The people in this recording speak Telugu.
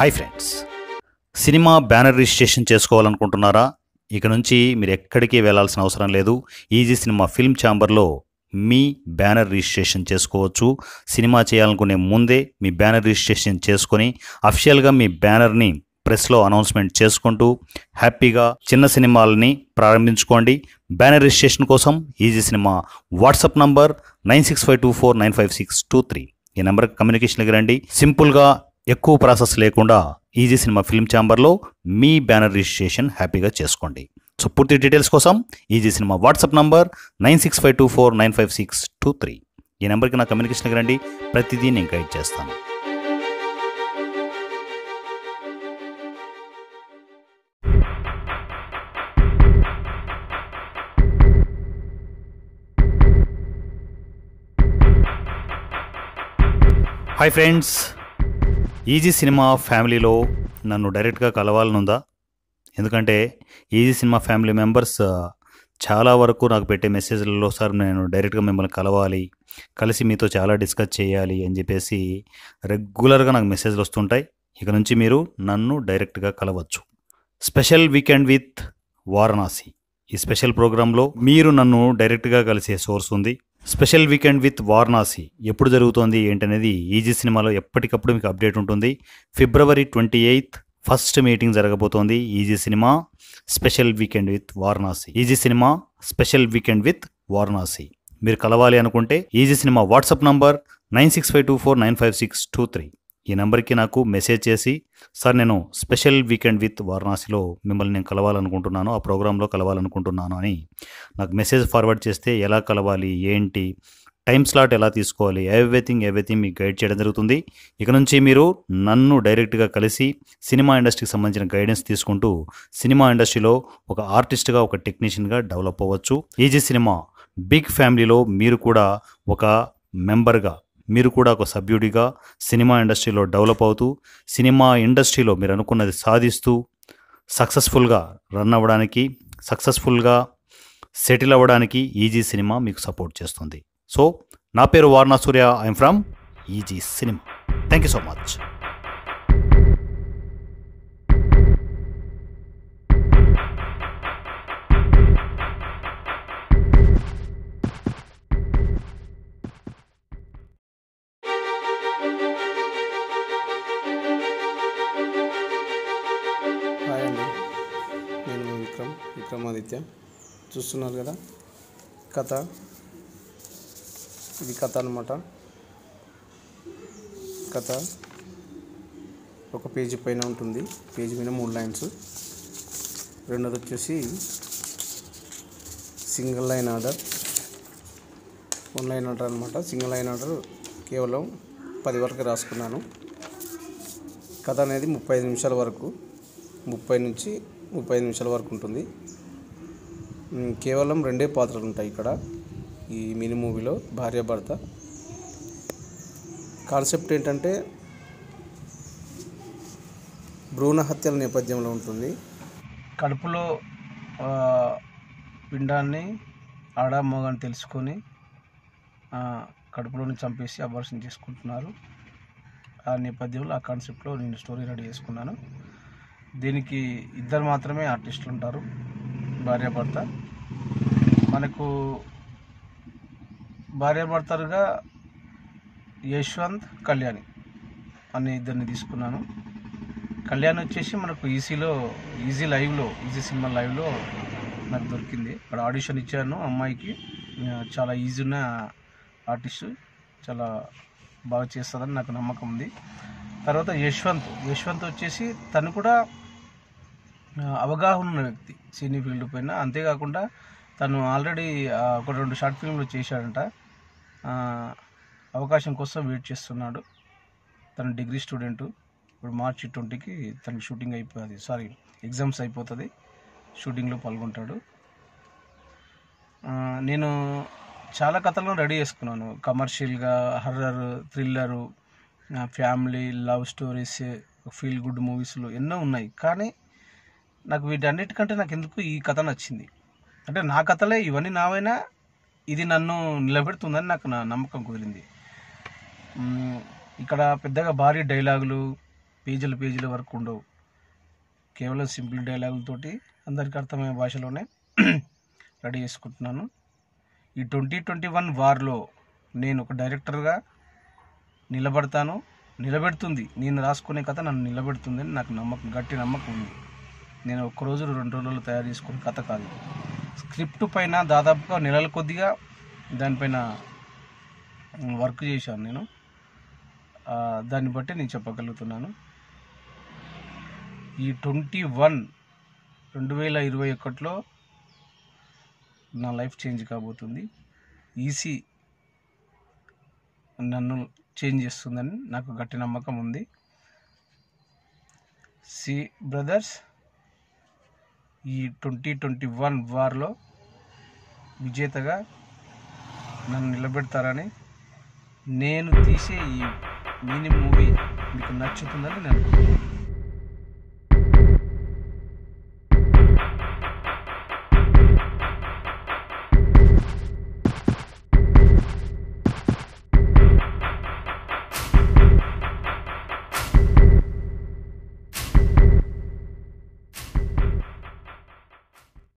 hi friends cinema banner registration చేసుకోవాలనుకుంటున్నారా ఇక నుంచి మీరు ఎక్కడికి వెళ్లాల్సిన అవసరం లేదు ఈజీ సినిమా ఫిల్మ్ ఛాంబర్లో మీ బ్యానర్ రిజిస్ట్రేషన్ చేసుకోవచ్చు సినిమా చేయాలనుకునే ముందే మీ బ్యానర్ రిజిస్ట్రేషన్ చేసుకొని అఫిషియల్గా మీ బ్యానర్ని ప్రెస్లో అనౌన్స్మెంట్ చేసుకుంటూ హ్యాపీగా చిన్న సినిమాలని ప్రారంభించుకోండి బ్యానర్ రిజిస్ట్రేషన్ కోసం Easy Cinema WhatsApp number nine six five two four nine five six two three ఈ నెంబర్కి కమ్యూనికేషన్కి రండి సింపుల్గా ఎక్కువ ప్రాసెస్ లేకుండా ఈజీ సినిమా ఫిల్మ్ ఛాంబర్లో మీ బ్యానర్ రిజిస్ట్రేషన్ హ్యాపీగా చేసుకోండి సో పూర్తి డీటెయిల్స్ కోసం Easy Cinema WhatsApp number nine six five two four nine five six two three ఈ నెంబర్కి నా కమ్యూనికేషన్కి రండి ప్రతిదీ నేను గైడ్ చేస్తాను హాయ్ ఫ్రెండ్స్ ఈజీ సినిమా ఫ్యామిలీలో నన్ను డైరెక్ట్గా కలవాలనుందా ఎందుకంటే ఈజీ సినిమా ఫ్యామిలీ మెంబర్స్ చాలా వరకు నాకు పెట్టే మెసేజ్లలో సార్ నేను డైరెక్ట్గా మిమ్మల్ని కలవాలి కలిసి మీతో చాలా డిస్కస్ చేయాలి అని చెప్పేసి రెగ్యులర్గా నాకు మెసేజ్లు వస్తుంటాయి ఇక నుంచి మీరు నన్ను డైరెక్ట్గా కలవచ్చు స్పెషల్ వీకెండ్ విత్ వారణాసి ఈ స్పెషల్ ప్రోగ్రాంలో మీరు నన్ను డైరెక్ట్గా కలిసే సోర్స్ ఉంది స్పెషల్ వీకెండ్ విత్ వారణాసి ఎప్పుడు జరుగుతోంది ఏంటనేది ఈజీ సినిమాలో ఎప్పటికప్పుడు మీకు అప్డేట్ ఉంటుంది ఫిబ్రవరి ట్వంటీ ఎయిత్ ఫస్ట్ మీటింగ్ జరగబోతోంది Easy Cinema special weekend with Varanasi Easy Cinema special weekend with Varanasi మీరు కలవాలి అనుకుంటే Easy Cinema WhatsApp number nine six five two four nine five six two three ఈ నెంబర్కి నాకు మెసేజ్ చేసి సార్ నేను స్పెషల్ వీకెండ్ విత్ వారణాసిలో మిమ్మల్ని నేను కలవాలనుకుంటున్నాను ఆ ప్రోగ్రాంలో కలవాలనుకుంటున్నాను అని నాకు మెసేజ్ ఫార్వర్డ్ చేస్తే ఎలా కలవాలి ఏంటి టైం స్లాట్ ఎలా తీసుకోవాలి ఎవ్రీథింగ్ ఎవ్రీథింగ్ మీకు గైడ్ చేయడం జరుగుతుంది ఇక నుంచి మీరు నన్ను డైరెక్ట్గా కలిసి సినిమా ఇండస్ట్రీకి సంబంధించిన గైడెన్స్ తీసుకుంటూ సినిమా ఇండస్ట్రీలో ఒక ఆర్టిస్ట్గా ఒక టెక్నీషియన్గా డెవలప్ అవ్వచ్చు ఈజీ సినిమా బిగ్ ఫ్యామిలీలో మీరు కూడా ఒక మెంబర్గా మీరు కూడా ఒక సభ్యుడిగా సినిమా ఇండస్ట్రీలో డెవలప్ అవుతూ సినిమా ఇండస్ట్రీలో మీరు అనుకున్నది సాధిస్తూ సక్సెస్ఫుల్గా రన్ అవ్వడానికి సక్సెస్ఫుల్గా సెటిల్ అవ్వడానికి ఈజీ సినిమా మీకు సపోర్ట్ చేస్తుంది సో నా పేరు Surya I'm from Easy Cinema thank you so much నైవేద్యం చూస్తున్నారు కదా కథ ఇది కథ అనమాట కథ ఒక పేజీ పైన ఉంటుంది పేజీ మీద మూడు లైన్స్ రెండోది వచ్చేసి single line order one line order అనమాట సింగిల్ లైన్ ఆర్డర్ కేవలం పది వరకు రాసుకున్నాను కథ అనేది ముప్పై నిమిషాల వరకు ముప్పై నుంచి ముప్పై నిమిషాల వరకు ఉంటుంది కేవలం రెండే పాత్రలు ఉంటాయి ఇక్కడ ఈ మినీ మూవీలో భార్యాభర్త కాన్సెప్ట్ ఏంటంటే భ్రూణ హత్యల నేపథ్యంలో ఉంటుంది కడుపులో పిండాన్ని ఆడ తెలుసుకొని కడుపులోని చంపేసి అబర్షన్ చేసుకుంటున్నారు ఆ నేపథ్యంలో ఆ కాన్సెప్ట్లో నేను స్టోరీ రెడీ చేసుకున్నాను దీనికి ఇద్దరు మాత్రమే ఆర్టిస్టులు ఉంటారు భార్యాభర్త మనకు భార్యాభర్తలుగా యశ్వంత్ కళ్యాణి అనే ఇద్దరిని తీసుకున్నాను కళ్యాణ్ వచ్చేసి మనకు ఈసీలో ఈజీ లైవ్లో ఈజీ సినిమా లైవ్లో నాకు దొరికింది అక్కడ ఆడిషన్ ఇచ్చాను అమ్మాయికి చాలా ఈజీ ఉన్న ఆర్టిస్ట్ చాలా బాగా చేస్తుందని నాకు నమ్మకం ఉంది తర్వాత యశ్వంత్ యశ్వంత్ వచ్చేసి తను కూడా అవగాహన ఉన్న వ్యక్తి సినీ ఫీల్డ్ పైన అంతేకాకుండా తను ఆల్రెడీ ఒక రెండు షార్ట్ ఫిల్మ్లు చేశాడంట అవకాశం కోసం వెయిట్ చేస్తున్నాడు తన డిగ్రీ స్టూడెంట్ ఇప్పుడు మార్చి ట్వంటీకి తన షూటింగ్ అయిపోతుంది సారీ ఎగ్జామ్స్ అయిపోతుంది షూటింగ్లో పాల్గొంటాడు నేను చాలా కథలను రెడీ చేసుకున్నాను కమర్షియల్గా horror thriller family love stories feel good మూవీస్లు ఎన్నో ఉన్నాయి కానీ నాకు వీటన్నిటికంటే నాకు ఎందుకు ఈ కథ నచ్చింది అంటే నా కథలే ఇవన్నీ నావైనా ఇది నన్ను నిలబెడుతుందని నాకు నా నమ్మకం కుదిరింది ఇక్కడ పెద్దగా భారీ డైలాగులు పేజీల పేజీల వరకు ఉండవు కేవలం సింపుల్ డైలాగులతోటి అందరికీ అర్థమయ్యే భాషలోనే రెడీ చేసుకుంటున్నాను ఈ ట్వంటీ ట్వంటీ వన్ వార్లో నేను ఒక డైరెక్టర్గా నిలబడతాను నిలబెడుతుంది నేను రాసుకునే కథ నన్ను నిలబెడుతుందని నాకు నమ్మకం గట్టి నమ్మకం ఉంది నేను ఒక రోజు రెండు రోజుల్లో తయారు చేసుకున్న కథ కాదు స్క్రిప్ట్ పైన దాదాపుగా నెలల కొద్దిగా దానిపైన వర్క్ చేశాను నేను దాన్ని బట్టి నేను చెప్పగలుగుతున్నాను ఈ ట్వంటీ వన్ రెండు వేల ఇరవై ఒకటిలో నా లైఫ్ చేంజ్ కాబోతుంది ఈసీ నన్ను చేంజ్ చేస్తుందని నాకు గట్టి నమ్మకం ఉంది సి బ్రదర్స్ ఈ ట్వంటీ ట్వంటీ వన్ వార్లో విజేతగా నన్ను నిలబెడతారని నేను తీసే ఈ మినీ మూవీ మీకు నచ్చుతుందని నేను